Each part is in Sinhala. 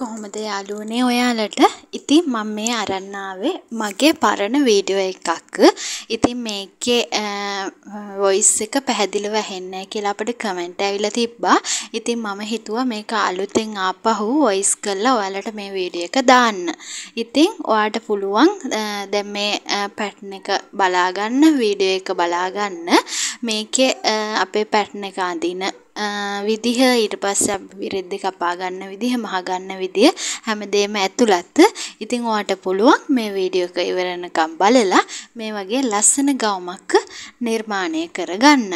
කොහොමද යාළුවනේ ඔයාලට ඉතින් මම මේ අරන් ආවේ මගේ පරණ වීඩියෝ එකක්. ඉතින් මේකේ වොයිස් එක පැහැදිලිව ඇහෙන්නේ නැහැ කියලා අපිට කමෙන්ට් ඇවිල්ලා තිබ්බා. ඉතින් මම හිතුවා මේක අලුතෙන් ආපහු වොයිස් කරලා ඔයාලට මේ වීඩියෝ එක දාන්න. ඉතින් ඔයාට පුළුවන් දැන් මේ පැටර්න් එක බලා ගන්න, වීඩියෝ එක බලා ගන්න. මේකේ අපේ පැටර්න් එක අඳින විදිහ ඊට පස්සේ අපි විරෙද්ද කපා ගන්න විදිහ මහ ගන්න විදිහ හැමදේම ඇතුළත්. ඉතින් ඔයාට පුළුවන් මේ වීඩියෝ එක ඉවරනකම් බලලා මේ වගේ ලස්සන ගවුමක් නිර්මාණය කරගන්න.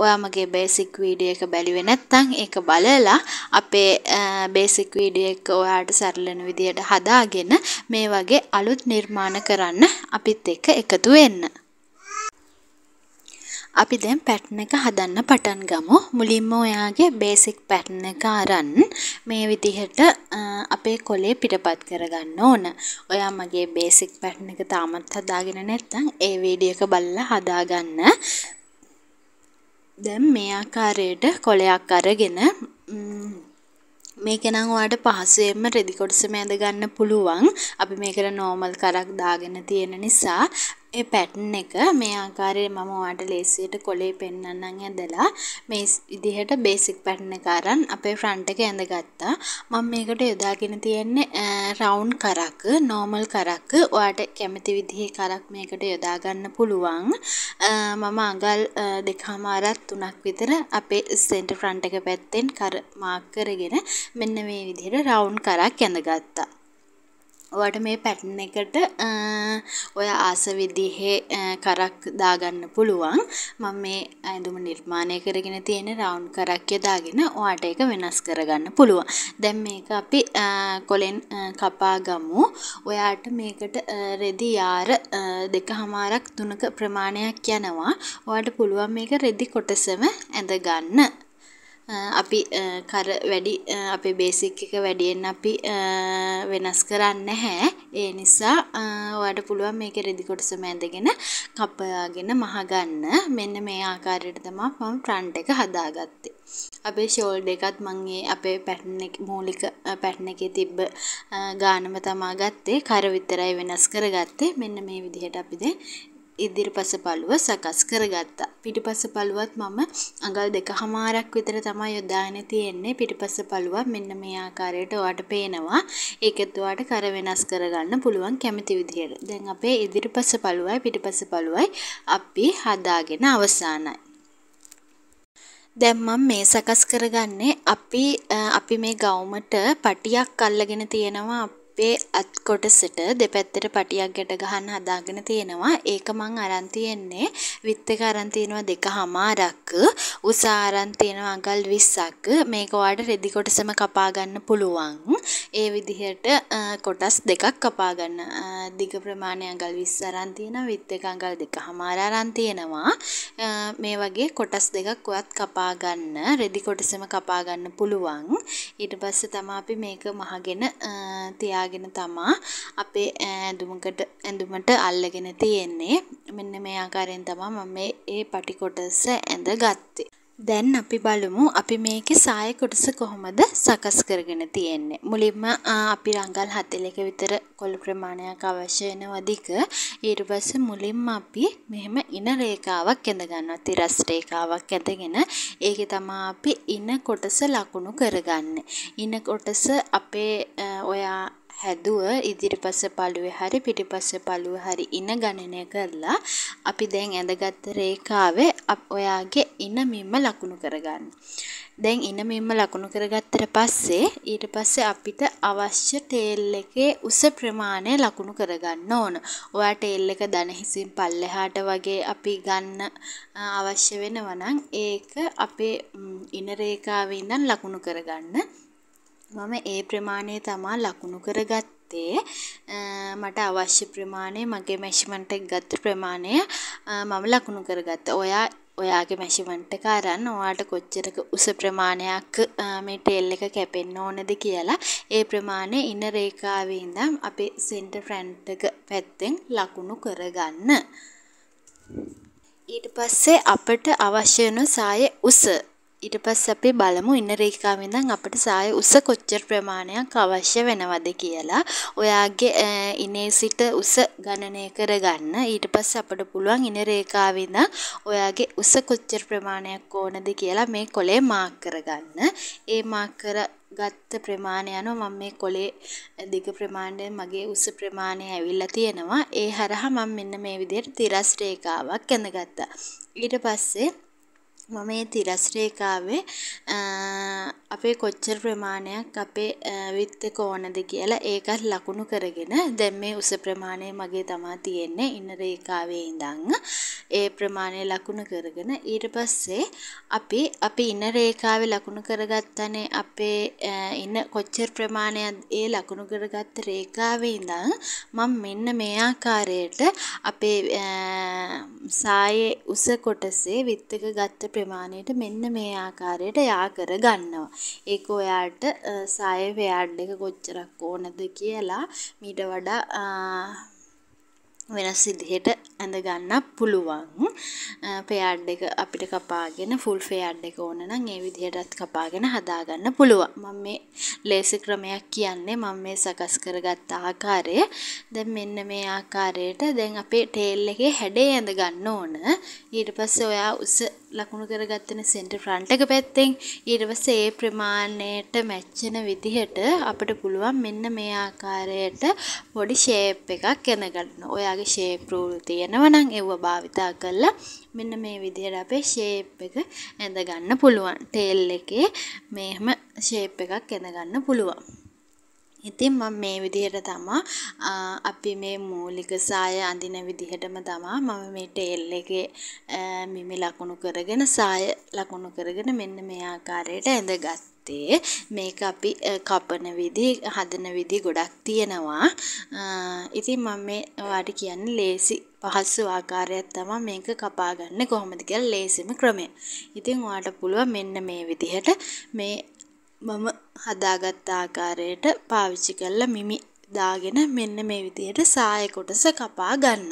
ඔයා මගේ බේසික් වීඩියෝ එක බැලුවේ නැත්නම් ඒක බලලා අපේ බේසික් වීඩියෝ එක ඔයාට සරල වෙන විදියට හදාගෙන මේ වගේ අලුත් නිර්මාණ කරන්න අපිත් එක්ක එකතු වෙන්න. අපි දැන් පැටර්න් එක හදන්න පටන් ගමු. මුලින්ම ඔයාගේ බේසික් පැටර්න් එක අරන් මේ විදිහට අපේ කොලේ පිටපත් කරගන්න ඕන. ඔයා මගේ බේසික් පැටර්න් එක තාමත් හදාගෙන නැත්නම් ඒ වීඩියෝ එක බලලා හදාගන්න. දැන් මේ ආකාරයට කොලයක් අරගෙන මේක නම් ඔයාට පහසුවෙන්ම රෙදි කොටසම ඇඳ ගන්න පුළුවන්. අපි මේකට නෝමල් කරක් දාගෙන තියෙන නිසා ඒ පැටර්න් එක මේ ආකාරයේ මම ඔයාට ලේසියට කොලේ පෙන්වන්නම් ඇඳලා මේ විදිහට බේසික් පැටර්න් එක අරන් අපේ ෆ්‍රන්ට් එක ඇඳගත්තා. මම මේකට යොදාගෙන තියෙන්නේ රවුන්ඩ් කරක්, නෝමල් කරක්. ඔයාට කැමති විදිහේ කරක් මේකට යොදා ගන්න පුළුවන්. මම අඟල් දෙකමාරක් තුනක් විතර අපේ සෙන්ටර් ෆ්‍රන්ට් එක පැත්තෙන් කර මාක් කරගෙන මෙන්න මේ විදිහට රවුන්ඩ් කරක් ඇඳගත්තා. ඔයාට මේ පැටන් එකට ඔය ආස විදිහේ කරක් දාගන්න පුළුවන් මම මේ ඇඳුම නිර්මාණය කරගෙන තියෙන රවුන්් කරක් යදාගෙන ඔයාට එක වෙනස් කරගන්න පුළුවන් දැන් මේක අපි කොලෙන් කපාගමු ඔයාට මේකට රෙදි යාර දෙක හමාරක් තුනක ප්‍රමාණයක් යනවා ඔයාට පුළුවන් මේක රෙදි කොටසම ඇඳගන්න අපි කර වැඩි අපේ බේසික් එක වැඩියෙන් අපි වෙනස් කරන්න නැහැ. ඒ නිසා ඔයාට පුළුවන් මේකේ රෙදි කොටස මැදගෙන කපාගෙන මහගන්න. මෙන්න මේ ආකාරයට තමයි මම ෆ්‍රන්ට් එක හදාගත්තේ. අපේ ෂෝල්ඩ් එකත් මම අපේ පැටර්න් එක මූලික පැටර්න් එකේ තිබ්බ ගානම තමා ගත්තේ. කර විතරයි වෙනස් කරගත්තේ. මෙන්න මේ විදිහට අපි දැන් ඉදිරිපස පළුව සකස් කරගත්තා. පිටිපස පළුවත් මම අඟල් දෙක හමාරක් විතර තමයි යොදාගෙන තියෙන්නේ. පිටිපස පළුව මෙන්න මේ ආකාරයට ඔයාට පේනවා. ඒකෙත් ඔයාට කර වෙනස් කරගන්න පුළුවන් කැමති විදිහට. දැන් අපේ ඉදිරිපස පළුවයි පිටිපස පළුවයි අපි හදාගෙන අවසానයි. දැන් මම මේ සකස් කරගන්නේ අපි අපි මේ ගවුමට පටියක් අල්ලගෙන තියෙනවා අපේ අත් කොටසට දෙපැත්තට පටියක් ගැට ගහන්න හදාගෙන තියෙනවා. ඒක මං අරන් තියෙන්නේ විත් එක අරන් තියෙනවා දෙකමාරක්. උස අරන් තියෙනවා අඟල් 20ක්. මේක ඔයාලට රෙදි කොටසම කපා ගන්න පුළුවන්. ඒ විදිහට කොටස් දෙකක් කපා ගන්න. දිග ප්‍රමාණය අඟල් 20 අරන් තියෙනවා. විත් එක අඟල් දෙකමාර අරන් තියෙනවා. මේ වගේ කොටස් දෙකක් ඔයත් කපා ගන්න. රෙදි කොටසම කපා ගන්න පුළුවන්. ඊට පස්සේ තමයි අපි මේක මහගෙන තියා හදාගෙන තමා අපේ ඇඳුමකට ඇඳුමට අල්ලගෙන තියෙන්නේ මෙන්න මේ ආකාරයෙන් තමා මම මේ ඒ පටි කොටස ඇඳ ගත්තේ දැන් අපි බලමු අපි මේකේ සාය කොටස කොහොමද සකස් කරගෙන තියෙන්නේ. මුලින්ම අපි රංගල් 41 විතර කොළ ප්‍රමාණයක් අවශ්‍ය වෙනවා දිග. ඊට පස්සේ මුලින්ම අපි මෙහෙම ඉන රේඛාවක් ඇඳ ගන්නවා. තිරස් රේඛාවක් ඇඳගෙන ඒකේ තමයි අපි ඉන කොටස ලකුණු කරගන්නේ. ඉන කොටස අපේ ඔයා හැදුව ඉදිරිපස පළුවේ හරි පිටිපස පළුව හරි ඉන ගණනය කරලා අපි දැන් ඇඳගත්ත රේඛාවේ ඔයාගේ ඉන මෙම්ම ලකුණු කරගන්න. දැන් ඉන මෙම්ම ලකුණු කරගත්තට පස්සේ ඊට පස්සේ අපිට අවශ්‍ය ටේල් එකේ උස ප්‍රමාණය ලකුණු කරගන්න ඕන. ඔයා ටේල් එක දන හිසින් පල්ලෙහාට වගේ අපි ගන්න අවශ්‍ය වෙනවා නම් ඒක අපේ ඉන රේඛාවේ ඉඳන් ලකුණු කරගන්න. මම ඒ ප්‍රමාණය තමා ලකුණු කරගත්තේ මට අවශ්‍ය ප්‍රමාණය මගේ මැෂිමන්ට් එක ගත්ත ප්‍රමාණය මම ලකුණු කරගත්තා. ඔයා ඔයාගේ මැෂිමන්ට් එක අරන් ඔයාට කොච්චරක උස ප්‍රමාණයක් මේ ටේල් එක කැපෙන්න ඕනද කියලා ඒ ප්‍රමාණය ඉන රේඛාවේ ඉඳන් අපේ සෙන්ටර් ෆ්‍රන්ට් එක පැත්තෙන් ලකුණු කරගන්න. ඊට පස්සේ අපට අවශ්‍ය වෙන සායේ උස ඊට පස්සේ අපි බලමු ඉන්න රේඛාවෙන් ඉඳන් අපිට සාය උස කොච්චර ප්‍රමාණයක් අවශ්‍ය වෙනවද කියලා. ඔයාගේ ඉනේ සිට උස ගණනය කරගන්න. ඊට පස්සේ අපිට පුළුවන් ඉන රේඛාවෙන් ඉඳන් ඔයාගේ උස කොච්චර ප්‍රමාණයක් ඕනද කියලා මේ කොලේ මාක් කරගන්න. ඒ මාක් ගත්ත ප්‍රමාණය අනුව මම මේ කොලේ දිග ප්‍රමාණය මගේ උස ප්‍රමාණය ඇවිල්ලා තියෙනවා. ඒ හරහා මම මෙන්න මේ විදිහට තිරස් රේඛාවක් ඇඳගත්තා. ඊට පස්සේ මම මේ තිරස් රේඛාවේ අපේ කොච්චර ප්‍රමාණයක් අපේ විත් එක ඕනද කියලා ඒකත් ලකුණු කරගෙන දැන් මේ උස ප්‍රමාණය මගේ තමා තියෙන්නේ ඉන්න රේඛාවේ ඉඳන් ඒ ප්‍රමාණය ලකුණු කරගෙන ඊට පස්සේ අපි අපි ඉන්න රේඛාවේ ලකුණු කරගත්තනේ අපේ ඉන්න කොච්චර ප්‍රමාණයක් ඒ ලකුණු කරගත්ත රේඛාවේ ඉඳන් මම මෙන්න මේ ආකාරයට අපේ සායේ උස කොටසේ විත් එක ගත්ත ප්‍රමාණයට මෙන්න මේ ආකාරයට යා කරගන්නවා. ඒක ඔයාට සාය ව්‍යාඩ් එක කොච්චරක් ඕනද කියලා මීට වඩා වෙනස් විදිහට ඇඳගන්න පුළුවන් පෙයාඩ් එක අපිට කපාගෙන ෆුල් ෆෙයාඩ් එක ඕන නම් ඒ විදිහටත් කපාගෙන හදාගන්න පුළුවන් මම මේ ලේසි ක්‍රමයක් කියන්නේ මම මේ සකස් කරගත්ත ආකාරය දැන් මෙන්න මේ ආකාරයට දැන් අපේ ටේල් එකේ හැඩේ ඇඳගන්න ඕන ඊට පස්සේ ඔයා උස ලකුණු කරගත්තනේ සෙන්ටර් ෆ්‍රන්ට් එක පැත්තෙන් ඊට පස්සේ ඒ ප්‍රමාණයට මැච් වෙන විදිහට අපිට පුළුවන් මෙන්න මේ ආකාරයට පොඩි ෂේප් එකක් ඇඳගන්න ඔයා ඔයාගේ ශේප්‍රූල් තියෙනවනං එව්ව භාවිතා කරලා මෙන්න මේ විදිහට අපේ ශේප් එක ඇඳගන්න පුළුවන් ටේල් එකේ මෙහෙම ශේප් එකක් ඇඳගන්න පුළුවන් ඉතින් මම මේ විදිහට තමා අපි මේ මූලික සාය අඳින විදිහටම තමා මම මේ ටේල් එකේ මිමි ලකුණු කරගෙන සාය ලකුණු කරගෙන මෙන්න මේ ආකාරයට ඇඳගත්තේ. මේක අපි කපන විදි හදන විදි ගොඩක් තියෙනවා. ඉතින් මම මේ වාට කියන්නේ ලේසි පහසු ආකාරයක් තමයි මේක කපා ගන්න කොහොමද කියලා ලේසිම ක්‍රමය. ඉතින් ඔයාලට පුළුවන් මෙන්න මේ විදිහට මේ මම හදාගත් ආකාරයට පාවිච්චි කරලා මිමි දාගෙන මෙන්න මේ විදියට සාය කොටස කපා ගන්න.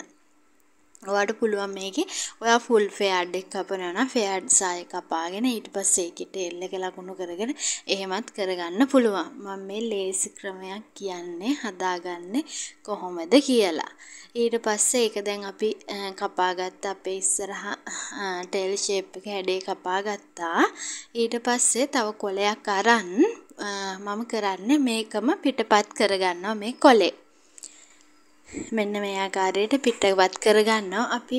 ඔයාට පුළුවන් මේකේ ඔයා ෆුල් ෆෙයාඩ් එක කපනවා නම් ෆෙයාඩ් සාය කපාගෙන ඊට පස්සේ ඒකට එල් එක ලකුණු කරගෙන එහෙමත් කරගන්න පුළුවන්. මම මේ ලේසි ක්‍රමයක් කියන්නේ හදාගන්නේ කොහොමද කියලා. ඊට පස්සේ ඒක දැන් අපි කපාගත්ත අපේ ඉස්සරහා ටේල් ෂේප් එක හැඩේ කපාගත්තා. ඊට පස්සේ තව කොලයක් අරන් මම කරන්නේ මේකම පිටපත් කරගන්නවා මේ කොලේ. මෙන්න මේ ආකාරයට පිටවත් කරගන්නවා. අපි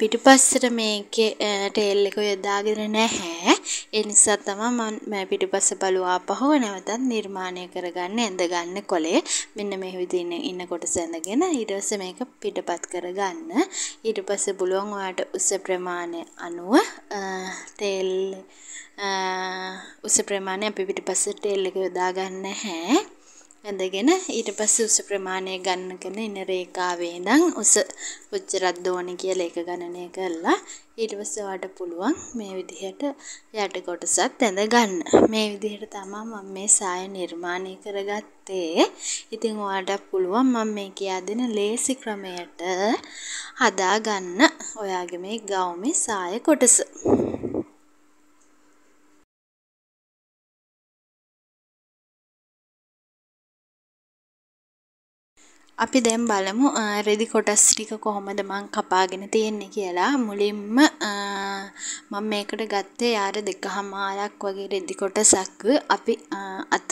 පිටිපස්සට මේකේ ටේල් එක යොදාගෙන නැහැ. ඒ නිසා තමයි මම පිටිපස්ස බලුවා පහව නැවතත් නිර්මාණය කරගන්න ඇඳගන්න කොලේ. මෙන්න මේ විදිහින් ඉන්න කොටස ඇඳගෙන ඊට පස්සේ මේක පිටපත් කරගන්න. ඊට පස්සේ බලුවන් ඔයාට උස ප්‍රමාණය අනුව තෙල් උස ප්‍රමාණය අපි පිටිපස්සට තෙල් එක යොදා ගන්න නැහැ. වැඳගෙන ඊට පස්සේ උස ප්‍රමාණය ගන්න කරන ඉන රේඛාවේ ඉඳන් උස කොච්චරක් දෝනේ කියලා ඒක ගණනය කරලා ඊට පස්සේ ඔයාට පුළුවන් මේ විදිහට යට කොටසත් ඇඳ ගන්න. මේ විදිහට තමයි මම මේ සාය නිර්මාණය කරගත්තේ. ඉතින් ඔයාට පුළුවන් මම මේ කියා දෙන ලේසි ක්‍රමයට හදා ගන්න ඔයාගේ මේ ගවුමේ සාය කොටස. අපි දැන් බලමු රෙදි කොටස් ටික කොහොමද මං කපාගෙන තියෙන්නේ කියලා. මුලින්ම මම මේකට ගත්තේ යාර දෙකහමාරක් වගේ රෙදි කොටසක්. අපි අත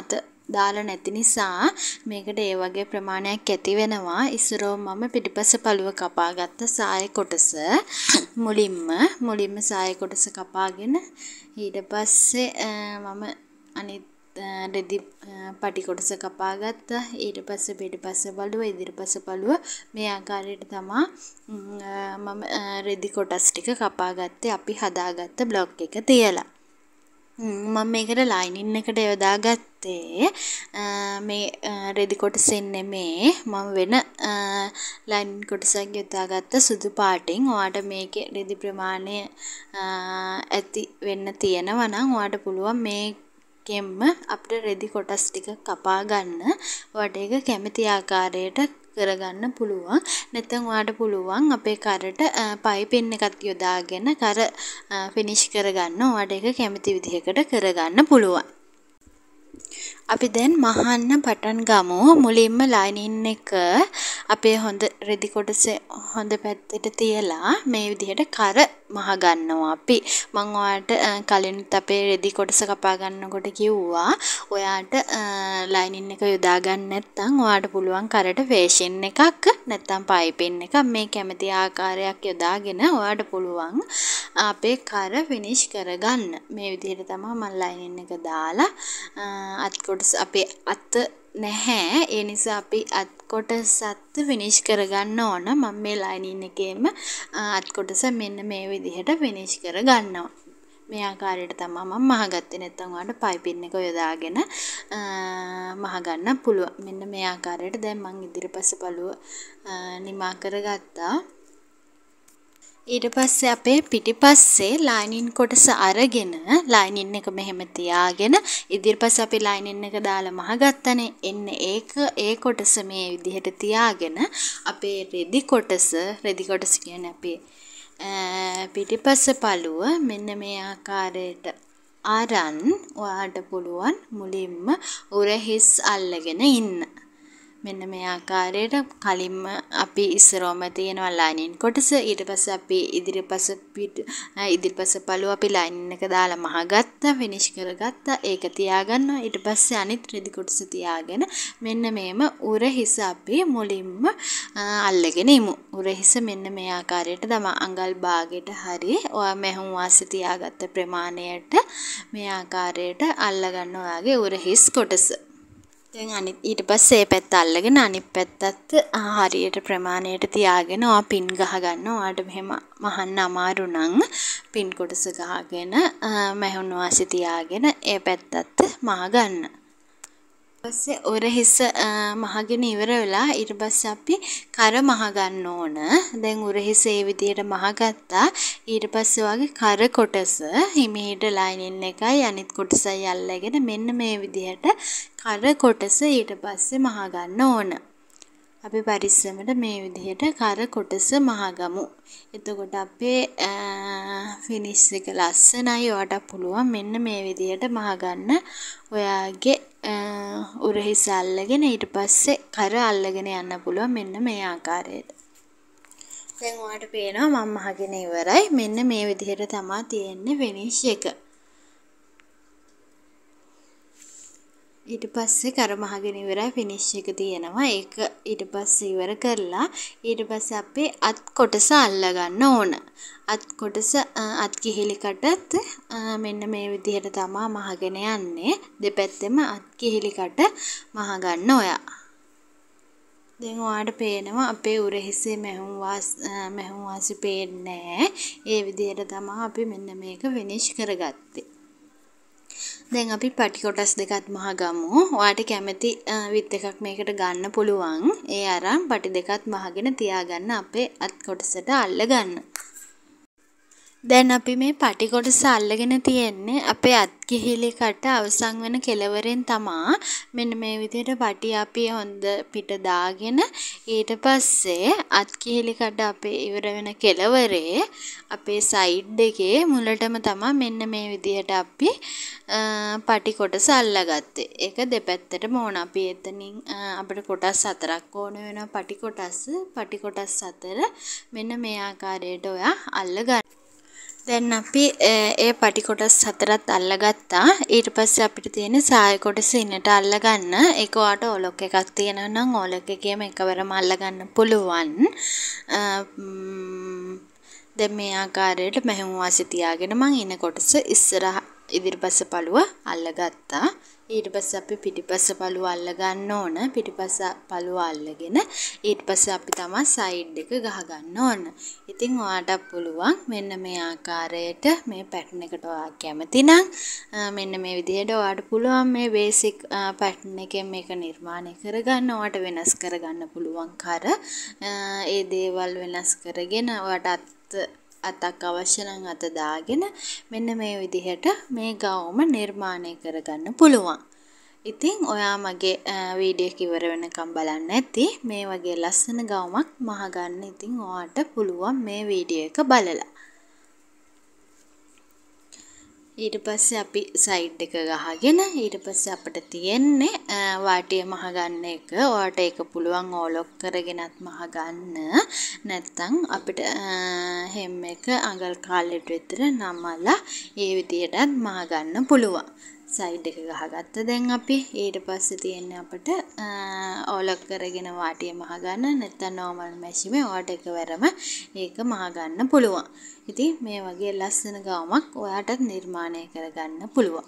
අත දාලා නැති නිසා මේකට ඒ වගේ ප්‍රමාණයක් ඇති වෙනවා. ඉස්සරෝ මම පිටිපස පළුව කපාගත්ත සාය කොටස මුලින්ම මුලින්ම සාය කොටස කපාගෙන ඊට පස්සේ මම අනිත් රෙදි පටිකොටස කපා ගත්තා ඊට පස්සේ පිටිපස්ස බලුව ඉදිරිපස බලුව මේ ආකාරයට තමා මම රෙදි කොටස් ටික කපා ගත්තේ අපි හදාගත්ත බ්ලොග් එක තියලා මම මේකට ලයිනින් එකට යොදා ගත්තේ මේ රෙදි කොටසෙන් නෙමේ මම වෙන ලයින් කොටසක් යොදා ගත්ත සුදු පාටින් ඔයාට මේකේ රෙදි ප්‍රමාණය ඇති වෙන්න තියෙනවා නම් ඔයාට පුළුවන් මේ එකෙන්ම අපිට රෙදි කොටස් ටික කපා ගන්න ඔයාට ඒක කැමති ආකාරයට කරගන්න පුළුවන්. නැත්නම් ඔයාට පුළුවන් අපේ කරට පයිපින් එකක් යොදාගෙන කර ෆිනිෂ් කරගන්න. ඔයාට ඒක කැමති විදිහකට කරගන්න පුළුවන්. අපි දැන් මහන්න පටන් ගමු. මුලින්ම ලයිනින් එක අපේ හොඳ රෙදි කොටස හොඳ පැත්තට තියලා මේ විදිහට කර මහ ගන්නවා අපි. මම ඔයාලට කලිනුත් අපේ රෙදි කොටස කපා ගන්නකොට කිව්වා ඔයාට ලයිනින් එක යොදා ගන්න නැත්නම් ඔයාට පුළුවන් කරට ෆේෂන් එකක් නැත්නම් පයිපින් එකක් මේ කැමති ආකාරයක් යොදාගෙන ඔයාට පුළුවන් අපේ කර ෆිනිෂ් කරගන්න. මේ විදිහට තමයි මම ලයිනින් එක දාලා අත් කොටස අපේ අත නැහැ ඒ නිසා අපි අත් කොටස් අත් ෆිනිෂ් කරගන්න ඕන මම මේ ලයිනින් එකේම අත් කොටස මෙන්න මේ විදිහට ෆිනිෂ් කරගන්නවා මේ ආකාරයට තමයි මම මහගත්තේ නැත්නම් ඔයාලට පයිපින් එක යොදාගෙන මහගන්න පුළුවන් මෙන්න මේ ආකාරයට දැන් මම ඉදිරිපස පළුව නිමා කරගත්තා ඊට පස්සේ අපේ පිටිපස්සේ ලයිනින් කොටස අරගෙන ලයිනින් එක මෙහෙම තියාගෙන ඉදිරිපස්ස අපි ලයිනින් එක දාලා මහගත්තනේ එන්න ඒක ඒ කොටස මේ විදිහට තියාගෙන අපේ රෙදි කොටස රෙදි කොටස කියන්නේ අපි පිටිපස්ස පළුව මෙන්න මේ ආකාරයට අරන් ඔයාට පුළුවන් මුලින්ම උරහිස් අල්ලගෙන ඉන්න මෙන්න මේ ආකාරයට කලින්ම අපි ඉස්සරෝම තියෙන ලයිනින් කොටස ඊට පස්සේ අපි ඉදිරිපස පිට ඉදිරිපස පළුව අපි ලයින් එක දාලා මහගත්තා ෆිනිෂ් කරගත්තා ඒක තියාගන්නවා ඊට පස්සේ අනිත් රෙදි කොටස තියාගෙන මෙන්න මේම උර හිස අපි මුලින්ම අල්ලගෙන ඉමු උර හිස මෙන්න මේ ආකාරයට දම අඟල් භාගයට හරි ඔය මෙහුම් වාසි තියාගත්ත ප්‍රමාණයට මේ ආකාරයට අල්ලගන්න ඔයාගේ උර හිස් කොටස දැන් අනිත් ඊට පස්සේ ඒ පැත්ත අල්ලගෙන අනිත් පැත්තත් හරියට ප්‍රමාණයට තියාගෙන ඔයා පින් ගහ ගන්න. ඔයාට මෙහෙම මහන්න අමාරු නම් පින් කොටස ගහගෙන මැහුණු වාසි තියාගෙන ඒ පැත්තත් මහ ගන්න. පස්සේ උර හිස මහගෙන ඉවර වෙලා ඊට පස්සේ අපි කර මහ ගන්න ඕන. දැන් උර හිස ඒ විදිහට මහගත්තා. ඊට පස්සේ වගේ කර කොටස හිමීට ලයිනින් එකයි අනිත් කොටසයි අල්ලගෙන මෙන්න මේ විදිහට කර කොටස ඊට පස්සේ මහ ගන්න ඕන. අපි පරිස්සමට මේ විදිහට කර කොටස මහගමු. එතකොට අපේ ෆිනිෂ් එක ලස්සනයි. ඔයාට පුළුවන් මෙන්න මේ විදිහට මහගන්න ඔයාගේ උරහිස අල්ලගෙන ඊට පස්සේ කර අල්ලගෙන යන්න පුළුවන් මෙන්න මේ ආකාරයට. දැන් ඔයාලට පේනවා මම අහගෙන ඉවරයි. මෙන්න මේ විදිහට තමයි තියෙන්නේ ෆිනිෂ් එක. ඊට පස්සේ කරමහගෙන ඉවරයි ෆිනිෂ් එක තියෙනවා. ඒක ඊට පස්සේ ඉවර කරලා ඊට පස්සේ අපි අත් කොටස අල්ලගන්න ඕන. අත් කොටස අත් කිහිලිකටත් මෙන්න මේ විදිහට තමා මහගෙන යන්නේ. දෙපැත්තෙම අත් කිහිලිකට මහගන්න ඔයා. දැන් ඔයාට පේනවා අපේ උරහිසේ මැහුම් වාස් මැහුම් වාසි පේන්නේ නැහැ. ඒ විදිහට තමයි අපි මෙන්න මේක ෆිනිෂ් කරගත්තේ. දැන් අපි පටි කොටස් දෙකත් මහගමු. ඔයාට කැමති විත් එකක් මේකට ගන්න පුළුවන්. ඒ අරන් පටි දෙකත් මහගෙන තියාගන්න අපේ අත් කොටසට අල්ල ගන්න. දැන් අපි මේ පටි කොටස අල්ලගෙන තියෙන්නේ අපේ අත් කිහිලිකට අවසන් වෙන කෙළවරෙන් තමා මෙන්න මේ විදිහට පටි අපි හොඳ පිට දාගෙන ඊට පස්සේ අත් කිහිලිකට අපේ ඉවර වෙන කෙළවරේ අපේ සයිඩ් එකේ මුලටම තමා මෙන්න මේ විදිහට අපි පටි කොටස අල්ලගත්තේ. ඒක දෙපැත්තටම ඕන. අපි එතනින් අපිට කොටස් හතරක් ඕන වෙනවා පටි කොටස්. පටි කොටස් හතර මෙන්න මේ ආකාරයට ඔයා අල්ලගන්න. දැන් අපි ඒ පටි කොටස් හතරත් අල්ලගත්තා. ඊට පස්සේ අපිට තියෙන සාය කොටස ඉන්නට අල්ලගන්න. ඒක ඔයාට ඕලොක් එකක් තියෙනවා නම් ඕලොක් එකේම එකවරම අල්ලගන්න පුළුවන්. දැන් මේ ආකාරයට මැහුම් වාසි තියාගෙන මම ඉන කොටස ඉස්සරහ ඉදිරිපස පළුව අල්ලගත්තා. ඊට පස්සේ අපි පිටිපස පළුව අල්ලගන්න ඕන. පිටිපස පළුව අල්ලගෙන ඊට පස්සේ අපි තමයි සයිඩ් එක ගහගන්න ඕන. ඉතින් ඔයාට පුළුවන් මෙන්න මේ ආකාරයට මේ පැටර්න් එකට ඔයා කැමති නම් මෙන්න මේ විදිහට ඔයාට පුළුවන් මේ බේසික් පැටර්න් එකෙන් මේක නිර්මාණය කරගන්න ඔයාට වෙනස් කරගන්න පුළුවන් කර ඒ දේවල් වෙනස් කරගෙන ඔයාට අතක් අවශ්‍ය නම් අත දාගෙන මෙන්න මේ විදිහට මේ ගවුම නිර්මාණය කරගන්න පුළුවන්. ඉතින් ඔයා මගේ වීඩියෝ එක ඉවර වෙනකම් බලන්න ඇති. මේ වගේ ලස්සන ගවුමක් මහගන්න ඉතින් ඔයාට පුළුවන් මේ වීඩියෝ එක බලලා. ඊට පස්සේ අපි සයිඩ් එක ගහගෙන ඊට පස්සේ අපිට තියෙන්නේ වාටිය මහගන්න එක. ඔයාට ඒක පුළුවන් ඕලොක් කරගෙනත් මහගන්න. නැත්තම් අපිට හෙම් එක අඟල් කාලෙට විතර නමලා ඒ විදියටත් මහගන්න පුළුවන්. සයිඩ් එක ගහගත්ත දැන් අපි ඊට පස්සේ තියෙන අපට ඕලක් කරගෙන වාටිය මහගන්න නැත්නම් නෝමල් මැෂිමේ ඔයාට එකවරම ඒක මහගන්න පුළුවන්. ඉතින් මේ වගේ ලස්සන ගවමක් ඔයාටත් නිර්මාණය කරගන්න පුළුවන්.